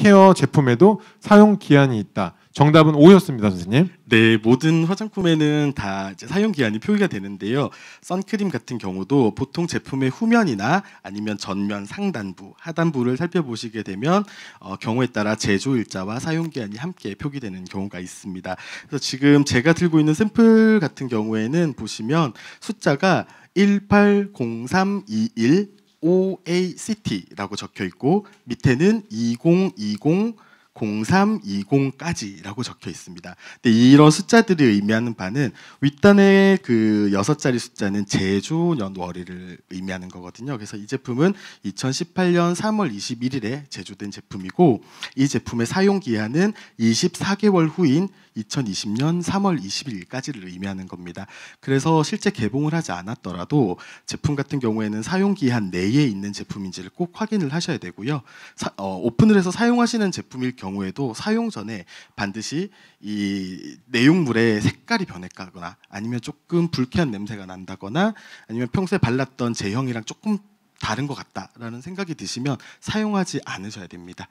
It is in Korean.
케어 제품에도 사용 기한이 있다. 정답은 5였습니다 선생님. 네, 모든 화장품에는 다 사용 기한이 표기가 되는데요. 선크림 같은 경우도 보통 제품의 후면이나 아니면 전면 상단부, 하단부를 살펴보시게 되면 어, 경우에 따라 제조 일자와 사용 기한이 함께 표기되는 경우가 있습니다. 그래서 지금 제가 들고 있는 샘플 같은 경우에는 보시면 숫자가 180321 OACT라고 적혀 있고 밑에는 2020 0320까지라고 적혀 있습니다. 근데 이런 숫자들이 의미하는 바는 윗단의 그 여섯 자리 숫자는 제조년 월일을 의미하는 거거든요. 그래서 이 제품은 2018년 3월 21일에 제조된 제품이고 이 제품의 사용 기한은 24개월 후인 2020년 3월 21일까지를 의미하는 겁니다. 그래서 실제 개봉을 하지 않았더라도 제품 같은 경우에는 사용 기한 내에 있는 제품인지를 꼭 확인을 하셔야 되고요. 사, 어, 오픈을 해서 사용하시는 제품일 경우에도 사용 전에 반드시 이 내용물의 색깔이 변했거나 아니면 조금 불쾌한 냄새가 난다거나 아니면 평소에 발랐던 제형이랑 조금 다른 것 같다라는 생각이 드시면 사용하지 않으셔야 됩니다.